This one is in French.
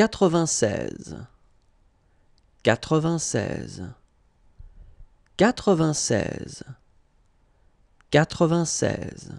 96 96 96 96